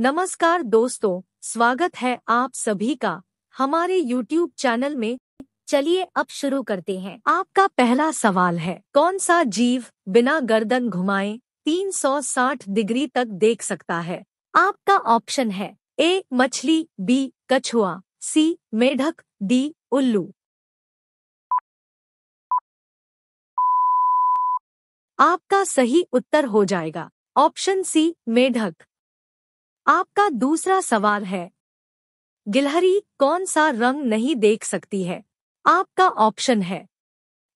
नमस्कार दोस्तों स्वागत है आप सभी का हमारे YouTube चैनल में चलिए अब शुरू करते हैं आपका पहला सवाल है कौन सा जीव बिना गर्दन घुमाए 360 डिग्री तक देख सकता है आपका ऑप्शन है ए मछली बी कछुआ सी मेढक डी उल्लू आपका सही उत्तर हो जाएगा ऑप्शन सी मेढक आपका दूसरा सवाल है गिलहरी कौन सा रंग नहीं देख सकती है आपका ऑप्शन है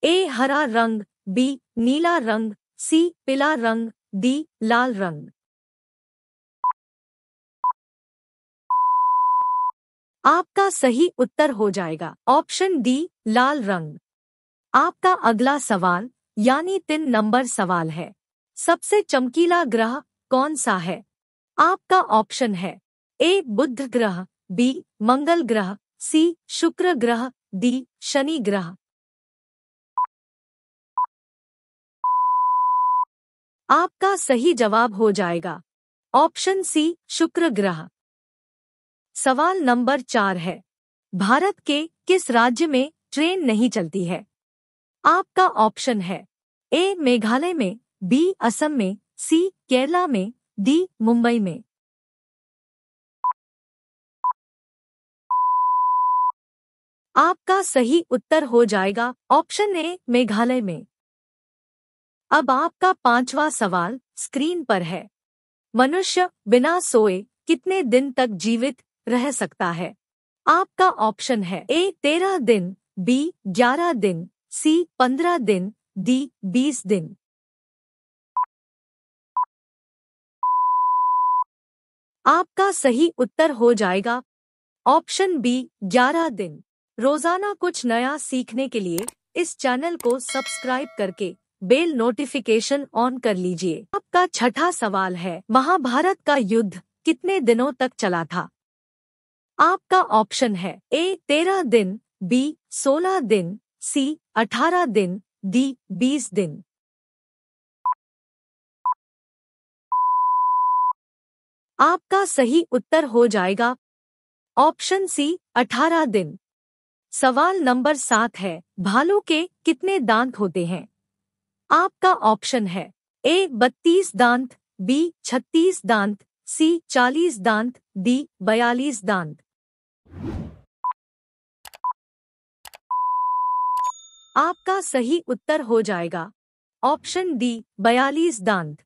ए हरा रंग बी नीला रंग सी पीला रंग डी लाल रंग आपका सही उत्तर हो जाएगा ऑप्शन डी लाल रंग आपका अगला सवाल यानी तीन नंबर सवाल है सबसे चमकीला ग्रह कौन सा है आपका ऑप्शन है ए बुद्ध ग्रह बी मंगल ग्रह सी शुक्र ग्रह डी शनि ग्रह आपका सही जवाब हो जाएगा ऑप्शन सी शुक्र ग्रह सवाल नंबर चार है भारत के किस राज्य में ट्रेन नहीं चलती है आपका ऑप्शन है ए मेघालय में बी असम में सी केरला में दी मुंबई में आपका सही उत्तर हो जाएगा ऑप्शन ए मेघालय में अब आपका पांचवा सवाल स्क्रीन पर है मनुष्य बिना सोए कितने दिन तक जीवित रह सकता है आपका ऑप्शन है ए तेरह दिन बी ग्यारह दिन सी पंद्रह दिन डी बीस दिन आपका सही उत्तर हो जाएगा ऑप्शन बी ग्यारह दिन रोजाना कुछ नया सीखने के लिए इस चैनल को सब्सक्राइब करके बेल नोटिफिकेशन ऑन कर लीजिए आपका छठा सवाल है महाभारत का युद्ध कितने दिनों तक चला था आपका ऑप्शन है ए तेरह दिन बी सोलह दिन सी अठारह दिन डी बीस दिन आपका सही उत्तर हो जाएगा ऑप्शन सी अठारह दिन सवाल नंबर सात है भालू के कितने दांत होते हैं आपका ऑप्शन है ए बत्तीस दांत बी छत्तीस दांत सी चालीस दांत डी बयालीस दांत आपका सही उत्तर हो जाएगा ऑप्शन डी बयालीस दांत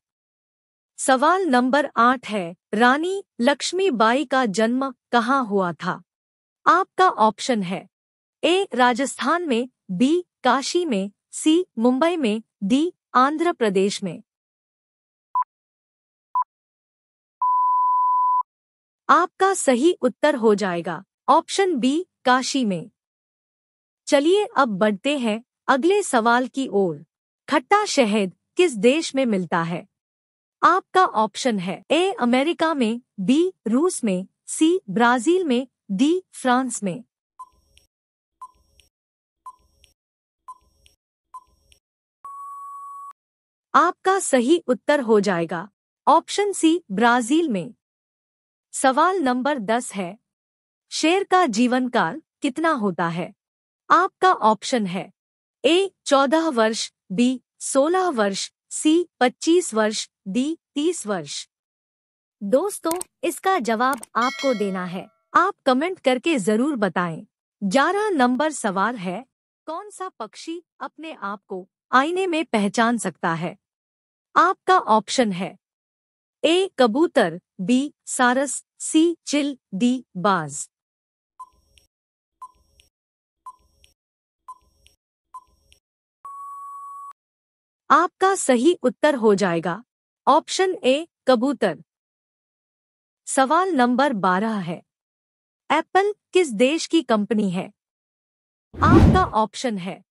सवाल नंबर आठ है रानी लक्ष्मीबाई का जन्म कहाँ हुआ था आपका ऑप्शन है ए राजस्थान में बी काशी में सी मुंबई में डी आंध्र प्रदेश में आपका सही उत्तर हो जाएगा ऑप्शन बी काशी में चलिए अब बढ़ते हैं अगले सवाल की ओर खट्टा शहद किस देश में मिलता है आपका ऑप्शन है ए अमेरिका में बी रूस में सी ब्राजील में डी फ्रांस में आपका सही उत्तर हो जाएगा ऑप्शन सी ब्राजील में सवाल नंबर दस है शेर का जीवन काल कितना होता है आपका ऑप्शन है ए चौदह वर्ष बी सोलह वर्ष सी 25 वर्ष डी 30 वर्ष दोस्तों इसका जवाब आपको देना है आप कमेंट करके जरूर बताएं। ग्यारह नंबर सवाल है कौन सा पक्षी अपने आप को आईने में पहचान सकता है आपका ऑप्शन है ए कबूतर बी सारस सी चिल डी बाज आपका सही उत्तर हो जाएगा ऑप्शन ए कबूतर सवाल नंबर बारह है एप्पल किस देश की कंपनी है आपका ऑप्शन है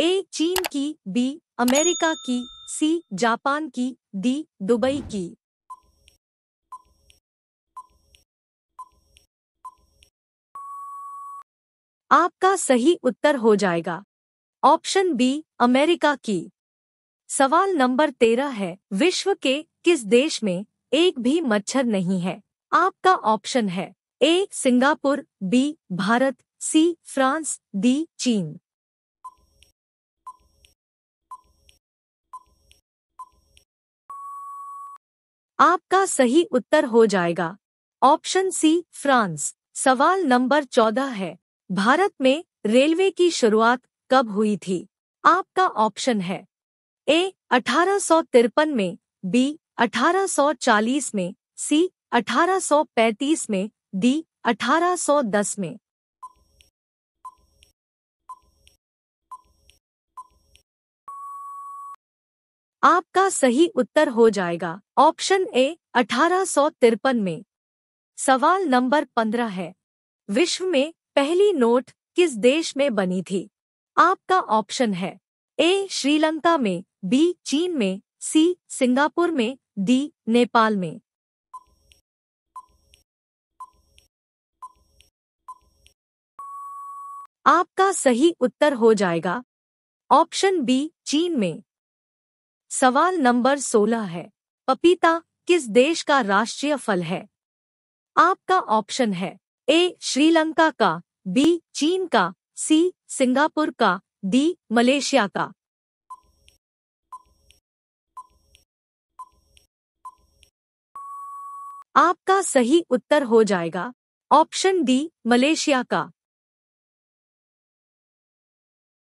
ए चीन की बी अमेरिका की सी जापान की डी दुबई की आपका सही उत्तर हो जाएगा ऑप्शन बी अमेरिका की सवाल नंबर तेरह है विश्व के किस देश में एक भी मच्छर नहीं है आपका ऑप्शन है A Singapore B Bharat C France D चीन आपका सही उत्तर हो जाएगा ऑप्शन सी फ्रांस सवाल नंबर चौदह है भारत में रेलवे की शुरुआत कब हुई थी आपका ऑप्शन है ए तिरपन में बी चालीस में सी पैतीस में डी दस में आपका सही उत्तर हो जाएगा ऑप्शन ए अठारह में सवाल नंबर पंद्रह है विश्व में पहली नोट किस देश में बनी थी आपका ऑप्शन है ए श्रीलंका में बी चीन में सी सिंगापुर में डी नेपाल में आपका सही उत्तर हो जाएगा ऑप्शन बी चीन में सवाल नंबर 16 है पपीता किस देश का राष्ट्रीय फल है आपका ऑप्शन है ए श्रीलंका का बी चीन का सी सिंगापुर का डी मलेशिया का आपका सही उत्तर हो जाएगा ऑप्शन डी मलेशिया का